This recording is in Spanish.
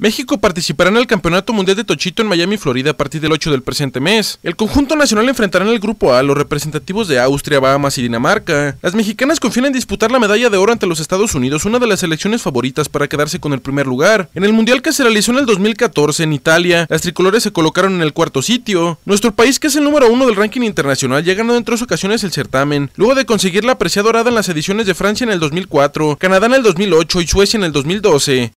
México participará en el Campeonato Mundial de Tochito en Miami, Florida, a partir del 8 del presente mes. El conjunto nacional enfrentará en el grupo A los representativos de Austria, Bahamas y Dinamarca. Las mexicanas confían en disputar la medalla de oro ante los Estados Unidos, una de las selecciones favoritas para quedarse con el primer lugar. En el Mundial que se realizó en el 2014 en Italia, las tricolores se colocaron en el cuarto sitio. Nuestro país, que es el número uno del ranking internacional, ya ganó en tres ocasiones el certamen, luego de conseguir la preciada dorada en las ediciones de Francia en el 2004, Canadá en el 2008 y Suecia en el 2012.